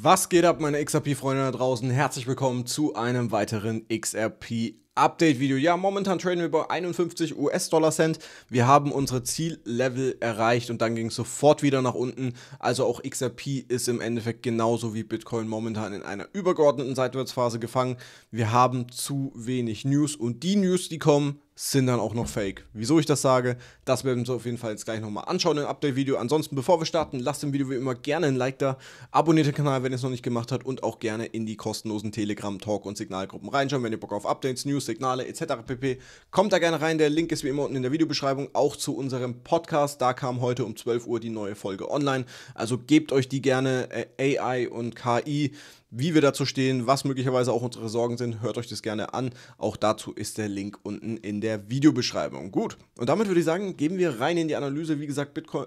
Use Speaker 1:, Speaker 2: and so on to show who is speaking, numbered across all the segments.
Speaker 1: Was geht ab, meine XRP-Freunde da draußen? Herzlich willkommen zu einem weiteren XRP Update-Video. Ja, momentan traden wir bei 51 US-Dollar-Cent. Wir haben unsere Ziellevel erreicht und dann ging es sofort wieder nach unten. Also auch XRP ist im Endeffekt genauso wie Bitcoin momentan in einer übergeordneten Seitwärtsphase gefangen. Wir haben zu wenig News und die News, die kommen, sind dann auch noch fake. Wieso ich das sage, das werden wir uns auf jeden Fall jetzt gleich nochmal anschauen im Update-Video. Ansonsten, bevor wir starten, lasst dem Video wie immer gerne ein Like da, abonniert den Kanal, wenn ihr es noch nicht gemacht habt und auch gerne in die kostenlosen Telegram-Talk- und Signalgruppen reinschauen, wenn ihr Bock auf Updates, News, Signale etc. pp. Kommt da gerne rein, der Link ist wie immer unten in der Videobeschreibung, auch zu unserem Podcast. Da kam heute um 12 Uhr die neue Folge online. Also gebt euch die gerne, äh, AI und KI, wie wir dazu stehen, was möglicherweise auch unsere Sorgen sind, hört euch das gerne an. Auch dazu ist der Link unten in der Videobeschreibung. Gut, und damit würde ich sagen, gehen wir rein in die Analyse. Wie gesagt, Bitcoin.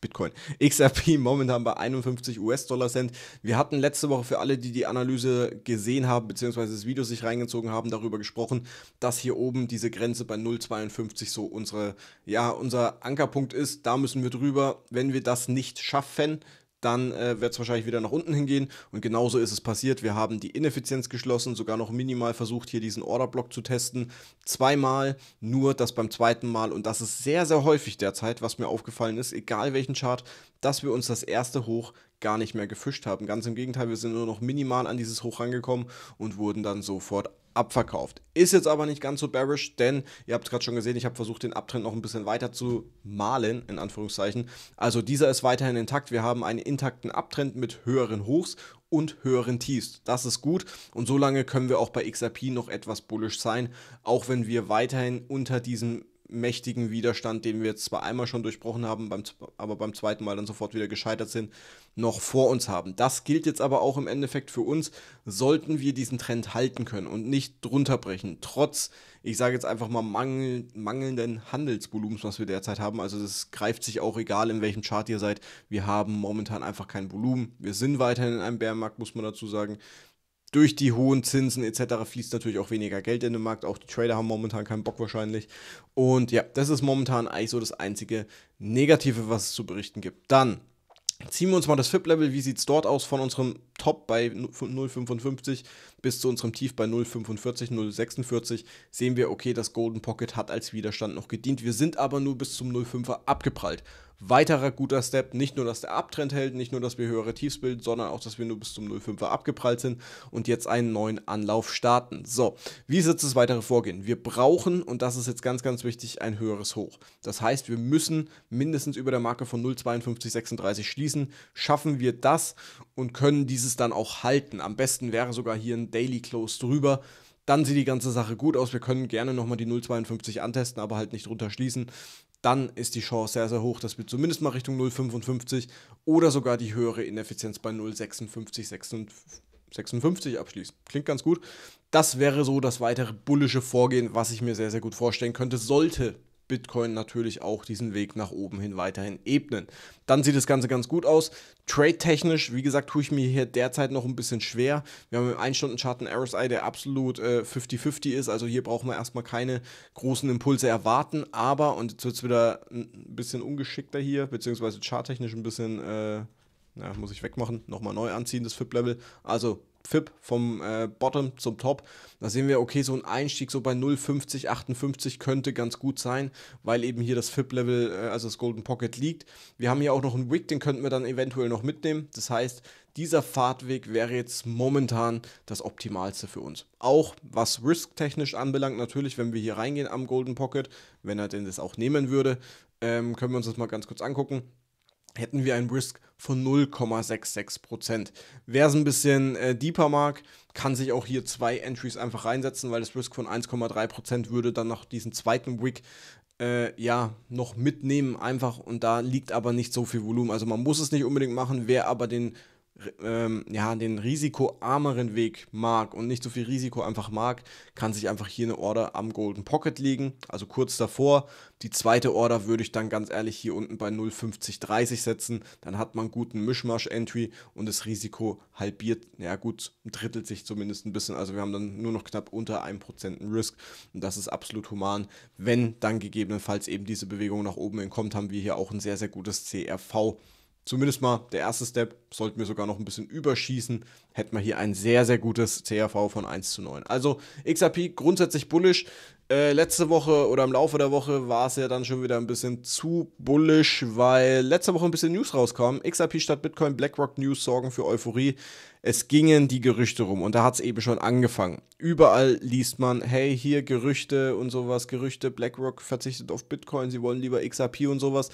Speaker 1: Bitcoin. XRP momentan bei 51 US-Dollar Cent. Wir hatten letzte Woche für alle, die die Analyse gesehen haben, beziehungsweise das Video sich reingezogen haben, darüber gesprochen, dass hier oben diese Grenze bei 0,52 so unsere, ja, unser Ankerpunkt ist. Da müssen wir drüber. Wenn wir das nicht schaffen, dann äh, wird es wahrscheinlich wieder nach unten hingehen. Und genauso ist es passiert. Wir haben die Ineffizienz geschlossen, sogar noch minimal versucht, hier diesen Orderblock zu testen. Zweimal, nur das beim zweiten Mal. Und das ist sehr, sehr häufig derzeit, was mir aufgefallen ist, egal welchen Chart, dass wir uns das erste Hoch gar nicht mehr gefischt haben. Ganz im Gegenteil, wir sind nur noch minimal an dieses Hoch rangekommen und wurden dann sofort abverkauft. Ist jetzt aber nicht ganz so bearish, denn ihr habt es gerade schon gesehen, ich habe versucht, den Abtrend noch ein bisschen weiter zu malen, in Anführungszeichen. Also dieser ist weiterhin intakt. Wir haben einen intakten Abtrend mit höheren Hochs und höheren Tiefs. Das ist gut und solange können wir auch bei XRP noch etwas bullish sein, auch wenn wir weiterhin unter diesem mächtigen Widerstand, den wir jetzt zwar einmal schon durchbrochen haben, beim, aber beim zweiten Mal dann sofort wieder gescheitert sind, noch vor uns haben. Das gilt jetzt aber auch im Endeffekt für uns, sollten wir diesen Trend halten können und nicht drunter brechen, trotz, ich sage jetzt einfach mal, mangel, mangelnden Handelsvolumens, was wir derzeit haben. Also das greift sich auch egal, in welchem Chart ihr seid. Wir haben momentan einfach kein Volumen. Wir sind weiterhin in einem Bärenmarkt, muss man dazu sagen durch die hohen Zinsen etc. fließt natürlich auch weniger Geld in den Markt. Auch die Trader haben momentan keinen Bock wahrscheinlich. Und ja, das ist momentan eigentlich so das einzige Negative, was es zu berichten gibt. Dann ziehen wir uns mal das FIP-Level. Wie sieht es dort aus von unserem Top bei 0,55 bis zu unserem Tief bei 0,45, 0,46 sehen wir, okay, das Golden Pocket hat als Widerstand noch gedient. Wir sind aber nur bis zum 0,5er abgeprallt. Weiterer guter Step, nicht nur, dass der Abtrend hält, nicht nur, dass wir höhere Tiefs bilden, sondern auch, dass wir nur bis zum 0,5er abgeprallt sind und jetzt einen neuen Anlauf starten. So, wie ist jetzt das weitere Vorgehen? Wir brauchen, und das ist jetzt ganz, ganz wichtig, ein höheres Hoch. Das heißt, wir müssen mindestens über der Marke von 0,5236 schließen. Schaffen wir das und können dieses dann auch halten. Am besten wäre sogar hier ein Daily Close drüber. Dann sieht die ganze Sache gut aus. Wir können gerne nochmal die 0,52 antesten, aber halt nicht drunter schließen. Dann ist die Chance sehr, sehr hoch, dass wir zumindest mal Richtung 0,55 oder sogar die höhere Ineffizienz bei 0,56, 56 abschließen. Klingt ganz gut. Das wäre so das weitere bullische Vorgehen, was ich mir sehr, sehr gut vorstellen könnte, sollte Bitcoin natürlich auch diesen Weg nach oben hin weiterhin ebnen. Dann sieht das Ganze ganz gut aus. Trade-technisch, wie gesagt, tue ich mir hier derzeit noch ein bisschen schwer. Wir haben im 1-Stunden-Chart einen RSI, der absolut 50-50 äh, ist. Also hier brauchen wir erstmal keine großen Impulse erwarten. Aber, und jetzt wird es wieder ein bisschen ungeschickter hier, beziehungsweise charttechnisch ein bisschen... Äh, ja, muss ich wegmachen, nochmal neu anziehen, das FIP-Level. Also FIP vom äh, Bottom zum Top. Da sehen wir, okay, so ein Einstieg so bei 0,50, 58 könnte ganz gut sein, weil eben hier das FIP-Level, äh, also das Golden Pocket liegt. Wir haben hier auch noch einen Wick, den könnten wir dann eventuell noch mitnehmen. Das heißt, dieser Fahrtweg wäre jetzt momentan das Optimalste für uns. Auch was risk-technisch anbelangt, natürlich, wenn wir hier reingehen am Golden Pocket, wenn er denn das auch nehmen würde, ähm, können wir uns das mal ganz kurz angucken hätten wir einen Risk von 0,66%. Wer es ein bisschen äh, deeper mag, kann sich auch hier zwei Entries einfach reinsetzen, weil das Risk von 1,3% würde dann noch diesen zweiten Wick äh, ja, noch mitnehmen einfach und da liegt aber nicht so viel Volumen. Also man muss es nicht unbedingt machen, wer aber den ähm, ja, den risikoarmeren Weg mag und nicht so viel Risiko einfach mag, kann sich einfach hier eine Order am Golden Pocket liegen, also kurz davor. Die zweite Order würde ich dann ganz ehrlich hier unten bei 0,5030 setzen, dann hat man guten Mischmasch-Entry und das Risiko halbiert, ja gut, drittelt sich zumindest ein bisschen, also wir haben dann nur noch knapp unter 1% Risk und das ist absolut human. Wenn dann gegebenenfalls eben diese Bewegung nach oben entkommt, haben wir hier auch ein sehr, sehr gutes CRV zumindest mal der erste Step, sollten wir sogar noch ein bisschen überschießen, hätten wir hier ein sehr, sehr gutes CRV von 1 zu 9. Also XRP grundsätzlich bullisch. Äh, letzte Woche oder im Laufe der Woche war es ja dann schon wieder ein bisschen zu bullisch, weil letzte Woche ein bisschen News rauskam. XRP statt Bitcoin, BlackRock News sorgen für Euphorie. Es gingen die Gerüchte rum und da hat es eben schon angefangen. Überall liest man, hey, hier Gerüchte und sowas, Gerüchte, BlackRock verzichtet auf Bitcoin, sie wollen lieber XRP und sowas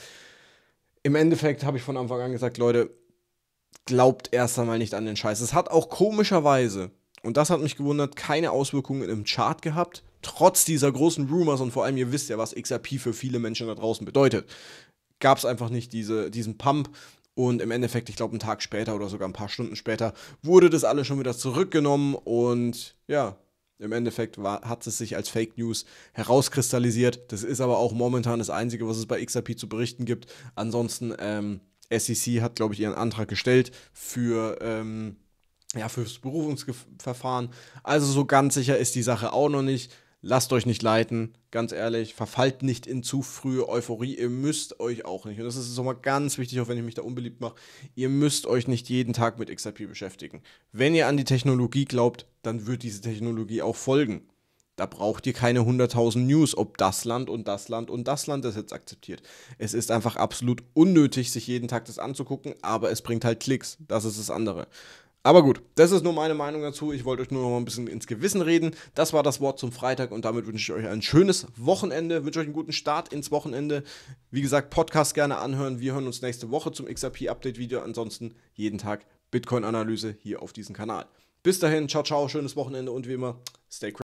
Speaker 1: im Endeffekt habe ich von Anfang an gesagt, Leute, glaubt erst einmal nicht an den Scheiß. Es hat auch komischerweise, und das hat mich gewundert, keine Auswirkungen im Chart gehabt, trotz dieser großen Rumors und vor allem, ihr wisst ja, was XRP für viele Menschen da draußen bedeutet. Gab es einfach nicht diese, diesen Pump. Und im Endeffekt, ich glaube, einen Tag später oder sogar ein paar Stunden später wurde das alles schon wieder zurückgenommen. Und ja, im Endeffekt war, hat es sich als Fake News herauskristallisiert. Das ist aber auch momentan das Einzige, was es bei XRP zu berichten gibt. Ansonsten, ähm, SEC hat, glaube ich, ihren Antrag gestellt für, ähm, ja, fürs Berufungsverfahren. Also so ganz sicher ist die Sache auch noch nicht lasst euch nicht leiten, ganz ehrlich, verfallt nicht in zu frühe Euphorie, ihr müsst euch auch nicht, und das ist nochmal ganz wichtig, auch wenn ich mich da unbeliebt mache, ihr müsst euch nicht jeden Tag mit XRP beschäftigen. Wenn ihr an die Technologie glaubt, dann wird diese Technologie auch folgen. Da braucht ihr keine 100.000 News, ob das Land und das Land und das Land das jetzt akzeptiert. Es ist einfach absolut unnötig, sich jeden Tag das anzugucken, aber es bringt halt Klicks. Das ist das andere. Aber gut, das ist nur meine Meinung dazu. Ich wollte euch nur noch mal ein bisschen ins Gewissen reden. Das war das Wort zum Freitag und damit wünsche ich euch ein schönes Wochenende, wünsche euch einen guten Start ins Wochenende. Wie gesagt, Podcast gerne anhören. Wir hören uns nächste Woche zum XRP-Update-Video. Ansonsten jeden Tag Bitcoin-Analyse hier auf diesem Kanal. Bis dahin, ciao, ciao, schönes Wochenende und wie immer, stay crazy.